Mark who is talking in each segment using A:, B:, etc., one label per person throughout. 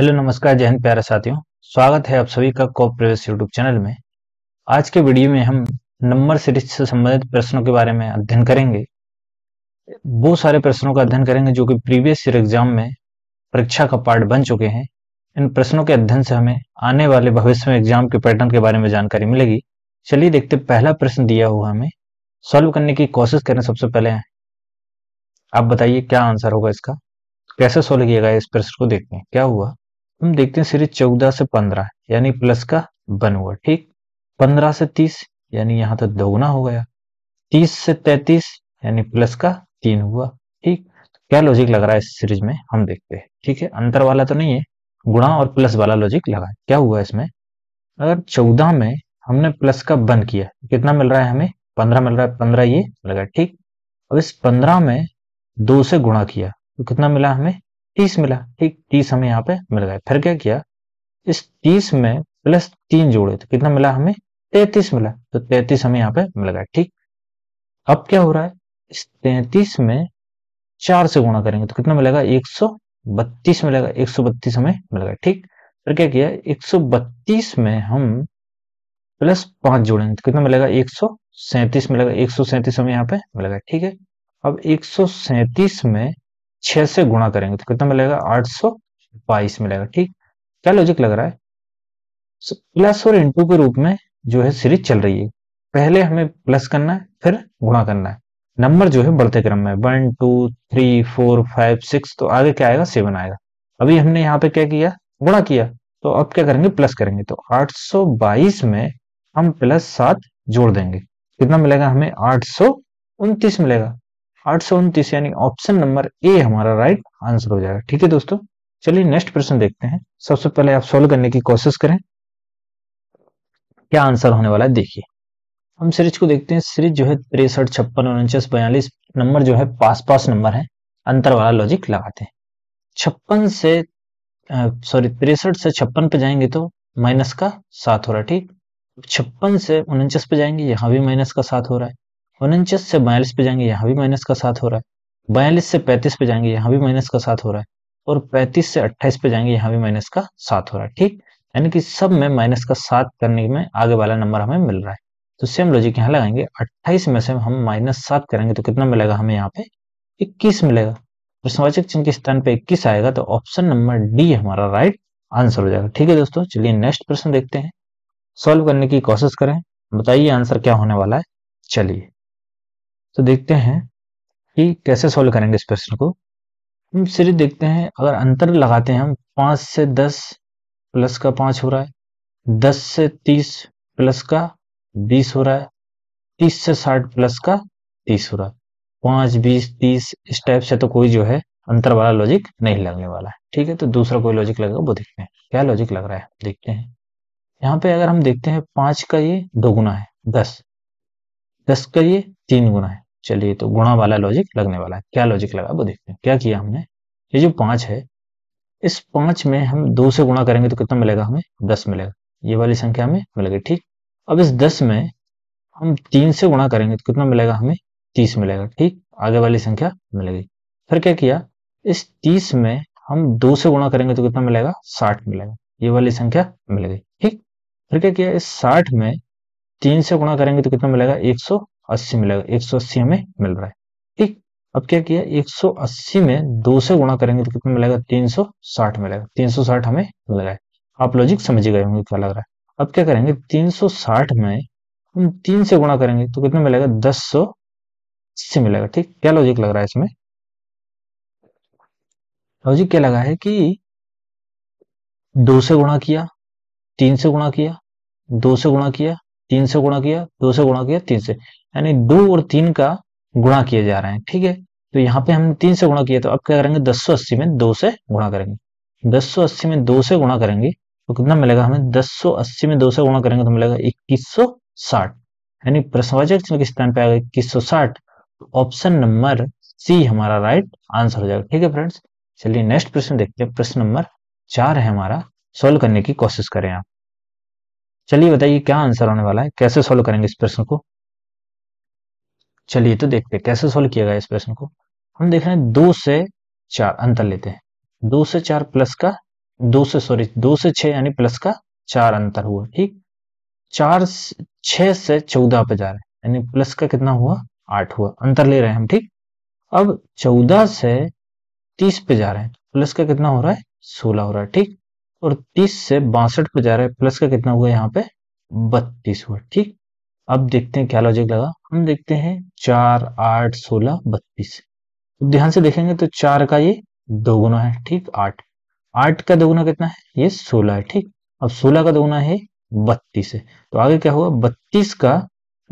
A: hello नमस्कार जय हिंद प्यारे साथियों स्वागत है आप सभी का कॉप प्रवेश यूट्यूब चैनल में आज के वीडियो में हम नंबर सीरीज से संबंधित प्रश्नों के बारे में अध्ययन करेंगे बहुत सारे प्रश्नों का अध्ययन करेंगे जो कि प्रीवियस ईयर एग्जाम में परीक्षा का पार्ट बन चुके हैं इन प्रश्नों के अध्ययन से हमें आने वाले भविष्य में एग्जाम के पैटर्न के बारे में जानकारी मिलेगी चलिए देखते पहला प्रश्न दिया हुआ हमें सॉल्व करने की कोशिश करें सबसे पहले आप बताइए क्या आंसर होगा इसका कैसे सोल्व किया गया इस प्रश्न को देखते हैं क्या हुआ हम देखते हैं सीरीज चौदह से पंद्रह यानी प्लस का बन हुआ ठीक पंद्रह से तीस यानी यहाँ तो दोगुना हो गया तीस से तैतीस यानी प्लस का तीन हुआ ठीक क्या लॉजिक लग रहा है इस सीरीज में हम देखते हैं ठीक है अंतर वाला तो नहीं है गुणा और प्लस वाला लॉजिक लगा क्या हुआ इसमें अगर चौदह में हमने प्लस का बंद किया कितना मिल रहा है हमें पंद्रह मिल रहा है पंद्रह ये लगा ठीक अब इस पंद्रह में दो से गुणा किया तो कितना मिला हमें तीस मिला ठीक तीस हमें यहाँ पे मिल गए फिर क्या किया इस तीस में प्लस तीन जोड़े तो कितना मिला हमें तैतीस मिला तो तैतीस हमें यहाँ पे मिल गया ठीक अब क्या हो रहा है इस तैतीस में चार से गुणा करेंगे तो कितना मिलेगा एक सौ बत्तीस मिलेगा एक सौ बत्तीस हमें मिल गया ठीक फिर क्या किया एक सौ बत्तीस में हम प्लस पांच जोड़ेंगे तो कितना मिलेगा एक सौ सैंतीस मिलेगा एक सौ सैंतीस हमें यहाँ पे मिलेगा ठीक है अब एक सौ सैंतीस में छह से गुणा करेंगे तो कितना मिलेगा आठ सौ बाईस मिलेगा ठीक क्या लॉजिक लग रहा है so, प्लस और इंटू के रूप में जो है सीरीज चल रही है पहले हमें प्लस करना है फिर गुणा करना है नंबर जो है बढ़ते क्रम में one two three four five six तो आगे क्या आएगा सेवन आएगा अभी हमने यहाँ पे क्या किया गुणा किया तो अब क्या करेंगे प्लस करेंगे तो 822 में हम प्लस सात जोड़ देंगे कितना मिलेगा हमें आठ मिलेगा आठ यानी ऑप्शन नंबर ए हमारा राइट आंसर हो जाएगा ठीक है दोस्तों चलिए नेक्स्ट प्रश्न देखते हैं सबसे पहले आप सोल्व करने की कोशिश करें क्या आंसर होने वाला है देखिए हम सीरीज को देखते हैं सीरीज जो है तिरसठ छप्पन उनचास बयालीस नंबर जो है पास पास नंबर है अंतर वाला लॉजिक लगाते हैं छप्पन से सॉरी तिरसठ से छप्पन पे जाएंगे तो माइनस का सात हो रहा है ठीक छप्पन से उनचास पे जाएंगे यहाँ भी माइनस का सात हो रहा है उनचास से बयालीस पे जाएंगे यहाँ भी माइनस का साथ हो रहा है बयालीस से पैंतीस पे जाएंगे यहाँ भी माइनस का साथ हो रहा है और पैंतीस से अट्ठाईस पे जाएंगे यहाँ भी माइनस का साथ हो रहा है ठीक यानी कि सब में माइनस का साथ करने में आगे वाला नंबर हमें मिल रहा है तो सेम लॉजिक यहाँ लगाएंगे अट्ठाईस में से हम माइनस सात करेंगे तो कितना मिलेगा हमें यहाँ पे इक्कीस मिलेगा प्रश्नवाचक तो चिन्ह के स्थान पे इक्कीस आएगा तो ऑप्शन नंबर डी हमारा राइट आंसर हो जाएगा ठीक है दोस्तों चलिए नेक्स्ट प्रश्न देखते हैं सॉल्व करने की कोशिश करें बताइए आंसर क्या होने वाला है चलिए तो देखते हैं कि कैसे सॉल्व करेंगे इस प्रश्न को हम सिर्फ देखते हैं अगर अंतर लगाते हैं हम पांच से दस प्लस का पांच हो रहा है दस से तीस प्लस का बीस हो रहा है तीस से साठ प्लस का तीस हो रहा है पांच बीस तीस इस टाइप से तो कोई जो है अंतर वाला लॉजिक नहीं लगने वाला है ठीक है तो दूसरा कोई लॉजिक लगेगा वो देखते हैं क्या लॉजिक लग रहा है देखते हैं यहाँ पे अगर हम देखते हैं पांच का ये दोगुना है दस दस करिए तीन गुना है चलिए तो गुणा वाला लॉजिक लगने वाला है क्या लॉजिक लगा वो देखते हैं क्या किया हमने ये जो पांच है इस पांच में हम दो से गुणा करेंगे तो कितना मिलेगा हमें दस मिलेगा ये वाली संख्या हमें मिलेगी ठीक अब इस दस में हम तीन से गुणा करेंगे तो कितना मिलेगा हमें तीस मिलेगा ठीक आगे वाली संख्या मिलेगी फिर क्या किया इस तीस में हम दो से गुणा करेंगे तो कितना मिलेगा साठ मिलेगा ये वाली संख्या मिल गई ठीक फिर क्या किया इस साठ में तीन से गुणा करेंगे तो कितना मिलेगा 180 मिलेगा 180 हमें मिल रहा है ठीक अब क्या किया 180 में दो से गुणा करेंगे तो कितना मिलेगा 360 मिलेगा 360 हमें मिल रहा है आप लॉजिक समझ गए होंगे क्या लग रहा है अब क्या करेंगे 360 में हम तीन से गुणा करेंगे तो कितना मिलेगा दस सौ अस्सी मिलेगा ठीक क्या लॉजिक लग रहा है इसमें लॉजिक क्या लगा है कि दो से गुणा किया तीन से गुणा किया दो से गुणा किया तीन से गुणा किया दो से गुणा किया तीन से यानी दो और तीन का गुणा किए जा रहे हैं ठीक है तो यहाँ पे हमने तीन से गुणा किया तो अब क्या करेंगे दस सौ अस्सी में दो से गुणा करेंगे दस सौ अस्सी में दो से गुणा करेंगे तो कितना मिलेगा हमें दस सौ अस्सी में दो से गुणा करेंगे तो मिलेगा इक्कीस सौ साठ यानी प्रश्नवाचक चिन्ह के स्थान पर आएगा इक्कीस सौ साठ ऑप्शन नंबर सी हमारा राइट आंसर हो जाएगा ठीक है फ्रेंड्स चलिए नेक्स्ट प्रश्न देखते हैं प्रश्न नंबर चार है हमारा सोल्व करने की कोशिश करें आप चलिए बताइए क्या आंसर होने वाला है कैसे सोल्व करेंगे इस प्रश्न को चलिए तो देखते हैं कैसे सोल्व किया गया इस प्रश्न को हम देख रहे हैं दो से चार अंतर लेते हैं दो से चार प्लस का दो से सॉरी दो से छह यानी प्लस का चार अंतर हुआ ठीक चार छह से चौदह पे जा रहे हैं यानी प्लस का कितना हुआ आठ हुआ अंतर ले रहे हैं हम ठीक अब चौदह से तीस पे जा रहे हैं प्लस का कितना हो रहा है सोलह हो रहा है ठीक और 30 से बासठ पर जा रहा है प्लस का कितना हुआ यहाँ पे बत्तीस हुआ ठीक अब देखते हैं क्या लॉजिक लगा हम देखते हैं चार आठ सोलह बत्तीस तो ध्यान से देखेंगे तो चार का ये दोगुना है ठीक आठ आठ का दोगुना कितना है ये सोलह है ठीक अब सोलह का दोगुना है बत्तीस है तो आगे क्या हुआ बत्तीस का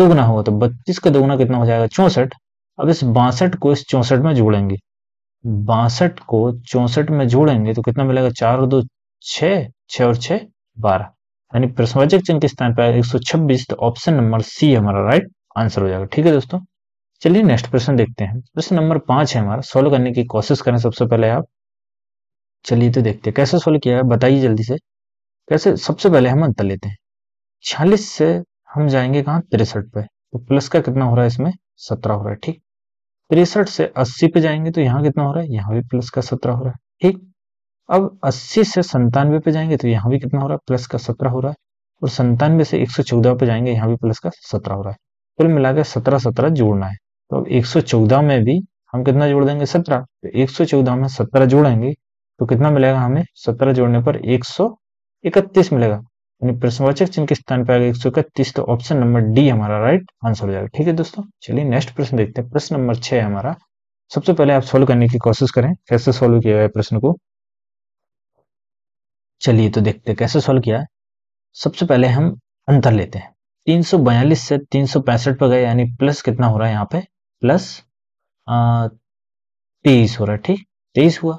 A: दोगुना हुआ तो बत्तीस का दोगुना कितना हो जाएगा चौसठ अब इस बासठ को इस चौसठ में जोड़ेंगे बासठ को चौसठ में जोड़ेंगे तो कितना मिलेगा चार और दो छः छः और बारह यानी प्रश्नवाचक चिन्ह के स्थान पर एक सौ छब्बीस तो ऑप्शन नंबर सी हमारा राइट आंसर हो जाएगा ठीक है दोस्तों चलिए नेक्स्ट प्रश्न देखते हैं प्रश्न नंबर पांच है हमारा सोल्व करने की कोशिश करें सबसे पहले आप चलिए तो देखते हैं कैसे सोल्व किया है बताइए जल्दी से कैसे सबसे पहले हम अंतर लेते हैं छियालीस से हम जाएंगे कहाँ तिरसठ पे तो प्लस का कितना हो रहा है इसमें सत्रह हो रहा है ठीक तिरसठ से अस्सी पे जाएंगे तो यहाँ कितना हो रहा है यहाँ भी प्लस का सत्रह हो रहा है ठीक अब 80 से संतानवे पे जाएंगे तो यहाँ भी कितना हो रहा है प्लस का सत्रह हो रहा है और संतानवे से 114 पे जाएंगे यहाँ भी प्लस का सत्रह हो रहा है कुल मिलाकर सत्रह सत्रह जोड़ना है तो अब एक में भी हम कितना जोड़ देंगे सत्रह तो एक में सत्रह जोड़ेंगे तो कितना मिलेगा हमें सत्रह जोड़ने पर एक इकतीस मिलेगा यानी प्रश्नवाचक चिन्ह के स्थान पर आएगा एक सौ इकतीस तो ऑप्शन नंबर डी हमारा राइट आंसर हो जाएगा ठीक है दोस्तों चलिए नेक्स्ट प्रश्न देखते हैं प्रश्न नंबर छह हमारा सबसे पहले आप सोल्व करने की कोशिश करें कैसे सोल्व किया है प्रश्न को चलिए तो देखते कैसे सॉल्व किया है सबसे पहले हम अंतर लेते हैं 342 से 365 पर गए यानी प्लस कितना हो रहा है यहाँ पे प्लस तेईस हो रहा है ठीक तेईस हुआ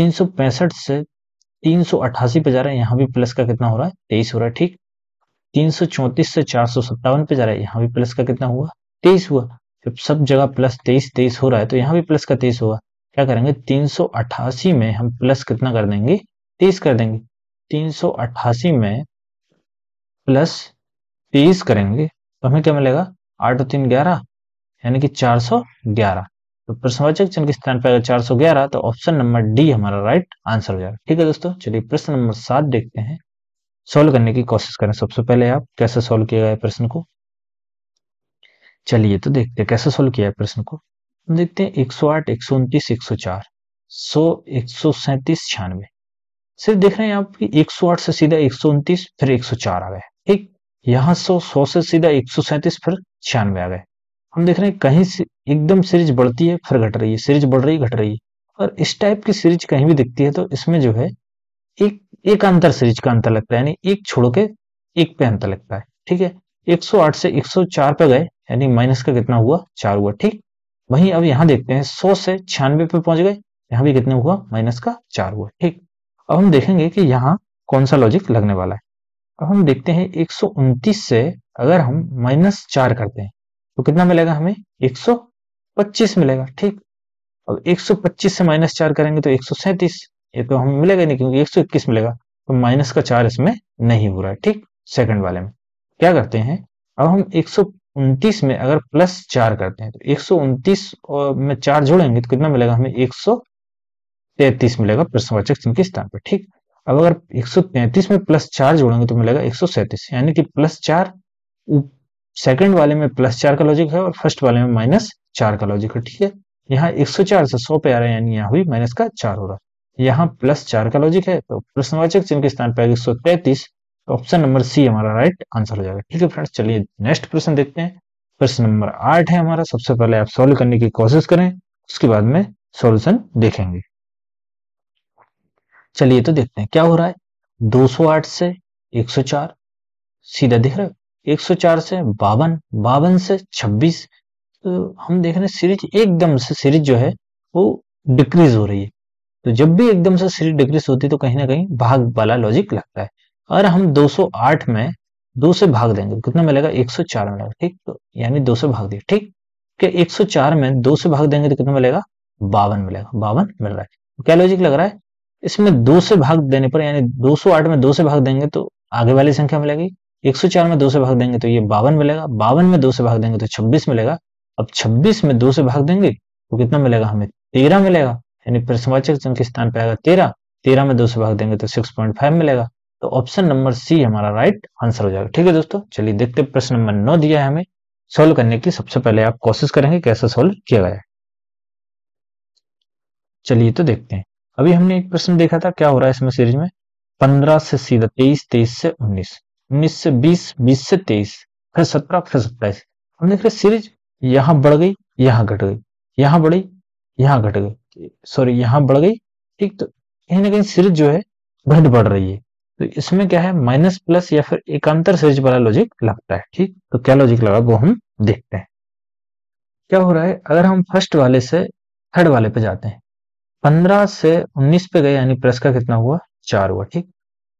A: 365 से 388 पे जा रहा है यहाँ भी प्लस का कितना हो रहा है तेईस हो रहा है ठीक 334 से चार पे जा रहा है यहाँ भी प्लस का कितना हुआ तेईस हुआ जब सब जगह प्लस तेईस तेईस हो रहा है तो यहाँ भी प्लस का तेईस हुआ क्या करेंगे 388 में हम प्लस कितना कर देंगे तीस कर देंगे तीन सौ अट्ठासी में प्लस तीस करेंगे तो हमें क्या मिलेगा आठ और तीन ग्यारह यानी कि चार सौ ग्यारह तो प्रश्नवाचक चिन्ह के स्थान पर अगर चार सौ ग्यारह तो ऑप्शन नंबर डी हमारा राइट आंसर हो जाएगा ठीक है दोस्तों चलिए प्रश्न नंबर सात देखते हैं सोल्व करने की कोशिश करें सबसे पहले आप कैसे सोल्व किया गया प्रश्न को चलिए तो देखते हैं कैसे सोल्व किया है प्रश्न को हम देखते हैं एक सौ आठ एक सौ उनतीस एक सौ चार सौ एक सौ सैंतीस छियानवे सिर्फ देख रहे हैं आप कि 108 से सीधा 129 फिर 104 आ गए ठीक यहाँ सौ सौ से सीधा एक फिर छियानवे आ गए हम देख रहे हैं कहीं से एकदम सीरीज बढ़ती है फिर घट रही है सीरीज बढ़ रही घट रही है और इस टाइप की सीरीज कहीं भी दिखती है तो इसमें जो है एक एक अंतर सीरीज का अंतर लगता है यानी एक छोड़ के एक पे अंतर लगता है ठीक है 108 से 104 पे गए यानी माइनस का कितना हुआ चार हुआ ठीक वहीं अब यहाँ देखते हैं सौ से छियानवे पे पहुंच गए यहाँ भी कितना हुआ माइनस का चार हुआ ठीक अब हम देखेंगे कि यहाँ कौन सा लॉजिक लगने वाला है अब हम देखते हैं एक से अगर हम माइनस चार करते हैं तो कितना मिलेगा हमें 125 मिलेगा ठीक अब 125 से माइनस चार करेंगे तो एक ये तो हम मिलेगा नहीं क्योंकि 121 मिलेगा तो माइनस का चार इसमें नहीं हो रहा है ठीक सेकंड वाले में क्या करते हैं अब हम एक में अगर प्लस चार करते हैं तो एक और में चार जोड़ेंगे तो कितना मिलेगा हमें एक सौ तैतीस मिलेगा प्रश्नवाचक चिन्ह के स्थान पर ठीक अब अगर तैतीस में प्लस चार जोड़ेंगे तो मिलेगा एक यानी कि प्लस चार सेकंड वाले में प्लस चार का लॉजिक है और फर्स्ट वाले में माइनस चार का लॉजिक है ठीक है यहाँ 104 से 100 पे आ रहा है यानी यहाँ हुई माइनस का चार हो रहा है यहाँ प्लस चार का लॉजिक है तो प्रश्नवाचक चिन्ह के स्थान पर आएगा एक ऑप्शन नंबर सी हमारा राइट आंसर हो जाएगा ठीक है फ्रेंड्स चलिए नेक्स्ट प्रश्न देखते हैं प्रश्न नंबर आठ है हमारा सबसे पहले आप सॉल्व करने की कोशिश करें उसके बाद में सॉल्यूशन देखेंगे चलिए तो देखते हैं क्या हो रहा है 208 से 104 सीधा दिख रहा है 104 से बावन बावन से 26 तो हम देख रहे हैं सीरीज एकदम से सीरीज जो है वो डिक्रीज हो रही है तो जब भी एकदम से सीरीज डिक्रीज होती है तो कहीं ना कहीं भाग वाला लॉजिक लगता है और हम 208 में दो से भाग देंगे कितना मिलेगा 104 मिलेगा ठीक तो यानी दो से भाग दिए ठीक सौ चार में दो से भाग देंगे तो कितना मिलेगा बावन मिलेगा बावन मिल रहा है क्या लॉजिक लग रहा है इसमें दो से भाग देने पर यानी 208 में दो से भाग देंगे तो आगे वाली संख्या मिलेगी 104 में दो से भाग देंगे तो ये बावन मिलेगा बावन में दो से भाग देंगे तो छब्बीस मिलेगा अब छब्बीस में दो से भाग देंगे तो कितना मिलेगा हमें तेरह मिलेगा यानी प्रश्नवाचक चिन्ह के स्थान पर आएगा तेरह तेरह में दो से भाग देंगे तो सिक्स पॉइंट फाइव मिलेगा तो ऑप्शन नंबर सी हमारा राइट आंसर हो जाएगा ठीक है दोस्तों चलिए देखते प्रश्न नंबर नौ दिया है हमें सोल्व करने की सबसे पहले आप कोशिश करेंगे कैसे सोल्व किया गया है चलिए तो देखते हैं अभी हमने एक प्रश्न देखा था क्या हो रहा है इसमें सीरीज में पंद्रह से सीधा तेईस तेईस से उन्नीस उन्नीस से बीस बीस से तेईस फिर सत्रह फिर सत्ताईस हम देख रहे सीरीज यहाँ बढ़ गई यहाँ घट गई यहाँ बढ़ी यहाँ घट गई सॉरी यहाँ बढ़ गई ठीक तो कहीं ना कहीं सीरीज जो है घट बढ़ रही है तो इसमें क्या है माइनस प्लस या फिर एकांतर सीरीज वाला लॉजिक लगता है ठीक तो क्या लॉजिक लगा वो हम देखते हैं क्या हो रहा है अगर हम फर्स्ट वाले से थर्ड वाले पे जाते हैं पंद्रह से उन्नीस पे गए यानी प्लस का कितना हुआ चार हुआ ठीक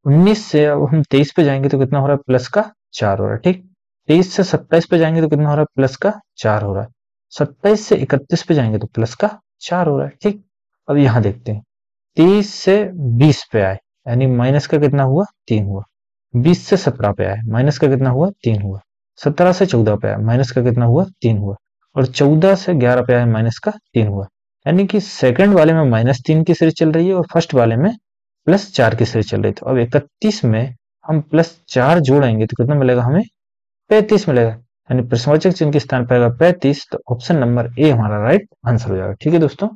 A: उन्नीस से अब हम तेईस पे जाएंगे तो कितना हो रहा है प्लस का चार हो रहा है ठीक तेईस से 27 पे जाएंगे तो कितना हो रहा है प्लस का चार हो रहा है सत्ताईस से इकतीस पे जाएंगे तो प्लस का चार हो रहा है ठीक अब यहां देखते हैं तेईस से बीस पे आए यानी माइनस का कितना हुआ तीन हुआ बीस से सत्रह पे आए माइनस का कितना हुआ तीन हुआ सत्रह से चौदह पे आए माइनस का कितना हुआ तीन हुआ और चौदह से ग्यारह पे आए माइनस का तीन हुआ यानी कि सेकंड वाले में माइनस तीन की सीरीज चल रही है और फर्स्ट वाले में प्लस चार की सीरीज चल रही थी तो अब इकतीस में हम प्लस चार जोड़ेंगे तो कितना मिलेगा हमें पैंतीस मिलेगा यानी प्रश्नवाचक चिन्ह के स्थान पर आएगा पैंतीस तो ऑप्शन नंबर ए हमारा राइट आंसर हो जाएगा ठीक है दोस्तों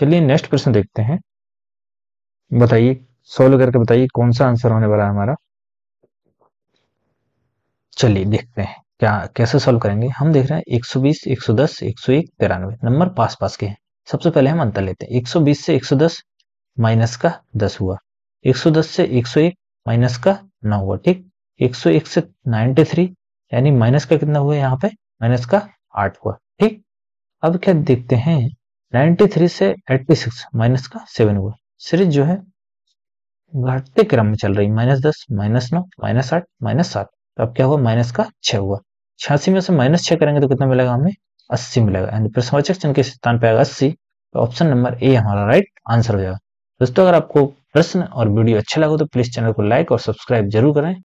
A: चलिए नेक्स्ट प्रश्न देखते हैं बताइए सोल्व करके बताइए कौन सा आंसर होने वाला है हमारा चलिए देखते हैं क्या कैसे सॉल्व करेंगे हम देख रहे हैं 120, 110, 101, तिरानवे नंबर पास पास के हैं सबसे पहले हम अंतर लेते हैं 120 से 110 माइनस का 10 हुआ 110 से 101 माइनस का 9 हुआ ठीक 101 से 93 यानी माइनस का कितना हुआ यहाँ पे माइनस का 8 हुआ ठीक अब क्या देखते हैं 93 से 86 माइनस का 7 हुआ सीरीज जो है घटते क्रम में चल रही माइनस दस माइनस नौ माइनस आठ माइनस सात तो अब क्या हुआ माइनस का छ हुआ छियासी में से माइनस छह करेंगे तो कितना मिलेगा हमें अस्सी मिलेगा यानी प्रश्नवाचक चिन्ह के स्थान पर आएगा अस्सी तो ऑप्शन नंबर ए हमारा राइट आंसर हो जाएगा दोस्तों अगर आपको प्रश्न और वीडियो अच्छा लगा तो प्लीज चैनल को लाइक और सब्सक्राइब जरूर करें